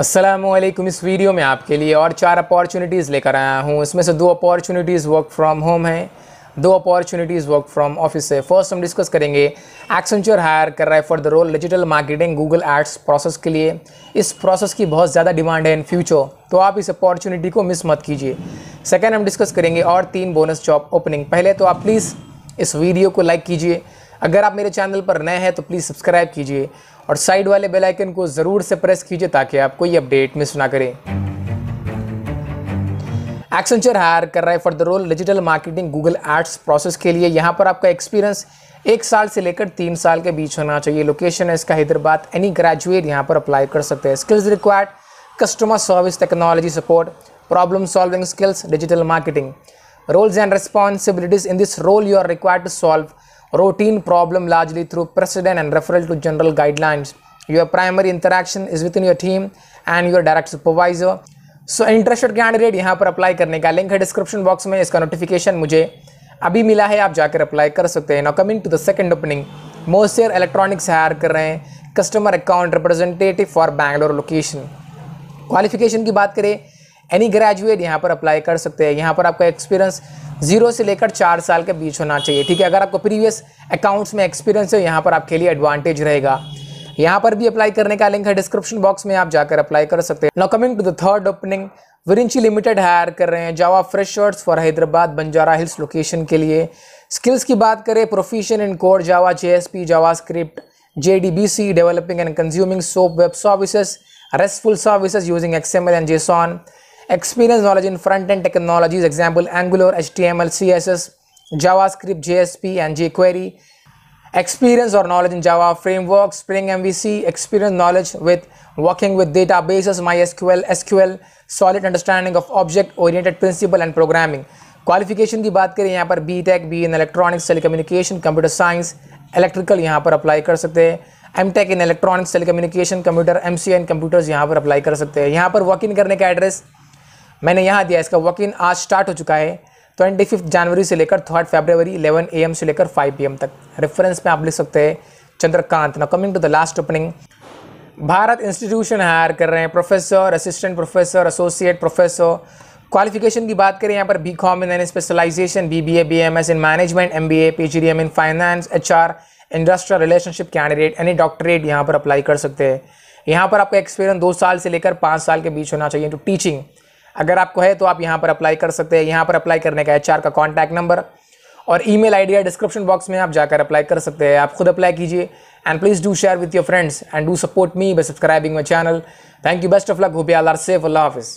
असलम इस वीडियो में आपके लिए और चार अपॉर्चुनिटीज़ लेकर आया हूँ इसमें से दो अपॉर्चुनिटीज़ वर्क फ्रॉम होम है दो अपॉर्चुनिटीज़ वर्क फ्रॉम ऑफिस है फर्स्ट हम डिस्कस करेंगे एक्सेंचर हायर कर रहा है for the role digital marketing Google Ads process के लिए इस प्रोसेस की बहुत ज़्यादा डिमांड है इन फ्यूचर तो आप इस अपॉर्चुनिटी को मिस मत कीजिए सेकेंड हम डिस्कस करेंगे और तीन बोनस जॉब ओपनिंग पहले तो आप प्लीज़ इस वीडियो को लाइक कीजिए अगर आप मेरे चैनल पर नए हैं तो प्लीज़ सब्सक्राइब कीजिए और साइड वाले बेल आइकन को ज़रूर से प्रेस कीजिए ताकि आप कोई अपडेट मिस ना करें एक्सेंचर हायर कर रहा है for the role digital marketing Google Ads process के लिए यहाँ पर आपका एक्सपीरियंस एक साल से लेकर तीन साल के बीच होना चाहिए लोकेशन है इसका हैदराबाद एनी ग्रेजुएट यहाँ पर अप्लाई कर सकते हैं skills required customer service technology support problem solving skills digital marketing roles and responsibilities in this role you are required to solve routine problem largely through precedent and referral to general guidelines. Your primary interaction is within your team and your direct supervisor. So interested candidate यहाँ पर apply करने का link है description box में इसका notification मुझे अभी मिला है आप जाकर अप्लाई कर सकते हैं now coming to the second opening Mouser Electronics hire कर रहे हैं customer account representative for Bangalore location qualification की बात करें एनी ग्रेजुएट यहाँ पर अप्लाई कर सकते हैं यहाँ पर आपका एक्सपीरियंस जीरो से लेकर चार साल के बीच होना चाहिए ठीक है अगर आपको प्रीवियस अकाउंट्स में एक्सपीरियंस है यहाँ पर आपके लिए एडवांटेज रहेगा यहाँ पर भी अप्लाई करने का लिंक है डिस्क्रिप्शन बॉक्स में आप जाकर अप्लाई कर सकते हैं now coming to the third opening Virinchi Limited hire कर रहे हैं Java fresh for Hyderabad Banjara Hills location के लिए स्किल्स की बात करें proficiency in core Java J S P JavaScript J D B C developing and consuming SOAP web services RESTful services using X M L and JSON experience knowledge in front-end technologies, example Angular, HTML, CSS, JavaScript, JSP and jQuery, experience or knowledge in Java framework, Spring MVC, experience knowledge with working with databases, MySQL, SQL, solid understanding of object-oriented principle and programming. Qualification की बात करें यहाँ पर B Tech B in electronics telecommunication computer science electrical यहाँ पर apply कर सकते हैं M Tech in electronics telecommunication computer M C N computers यहाँ पर अप्लाई कर सकते हैं यहाँ पर वॉक इन करने का एड्रेस मैंने यहाँ दिया इसका वर्क इन आज स्टार्ट हो चुका है ट्वेंटी फिफ्थ जनवरी से लेकर थर्ड फेबरवरी इलेवन ए से लेकर फाइव पी तक रेफरेंस में आप लिख सकते हैं चंद्रकांत ना coming to the last opening Bharat institution hire कर रहे हैं professor assistant professor associate professor qualification की बात करें यहाँ पर B com in specialization B B A B M S in management M B A P G D M in finance H R industrial relationship candidate any doctorate यहाँ पर apply कर सकते हैं यहाँ पर आपका एक्सपीरियंस दो साल से लेकर पाँच साल के बीच होना चाहिए टू टीचिंग अगर आपको है तो आप यहाँ पर अप्लाई कर सकते हैं यहाँ पर अप्लाई करने का एच का कॉन्टैक्ट नंबर और ई मेल या डिस्क्रिप्शन बॉक्स में आप जाकर अप्लाई कर सकते हैं आप खुद अप्लाई कीजिए and please do share with your friends and do support me by subscribing my channel thank you best of luck हो आर सेफ अल्लाह हाफिज़